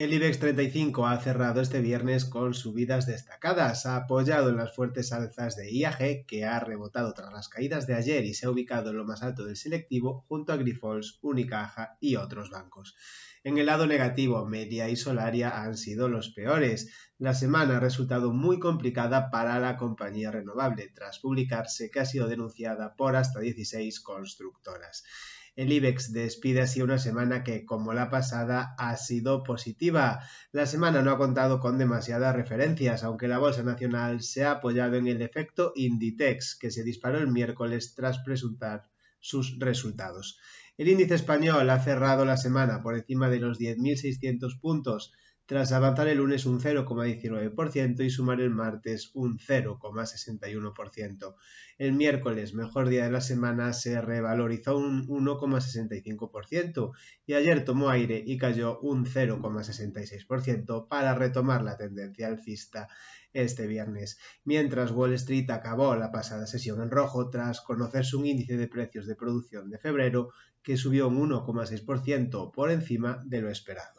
El IBEX 35 ha cerrado este viernes con subidas destacadas, ha apoyado en las fuertes alzas de IAG, que ha rebotado tras las caídas de ayer y se ha ubicado en lo más alto del selectivo, junto a Grifols, Unicaja y otros bancos. En el lado negativo, Media y Solaria han sido los peores. La semana ha resultado muy complicada para la compañía renovable, tras publicarse que ha sido denunciada por hasta 16 constructoras. El IBEX despide así una semana que, como la pasada, ha sido positiva. La semana no ha contado con demasiadas referencias, aunque la Bolsa Nacional se ha apoyado en el efecto Inditex, que se disparó el miércoles tras presentar sus resultados. El índice español ha cerrado la semana por encima de los 10.600 puntos, tras avanzar el lunes un 0,19% y sumar el martes un 0,61%. El miércoles, mejor día de la semana, se revalorizó un 1,65% y ayer tomó aire y cayó un 0,66% para retomar la tendencia alcista este viernes, mientras Wall Street acabó la pasada sesión en rojo tras conocerse un índice de precios de producción de febrero que subió un 1,6% por encima de lo esperado.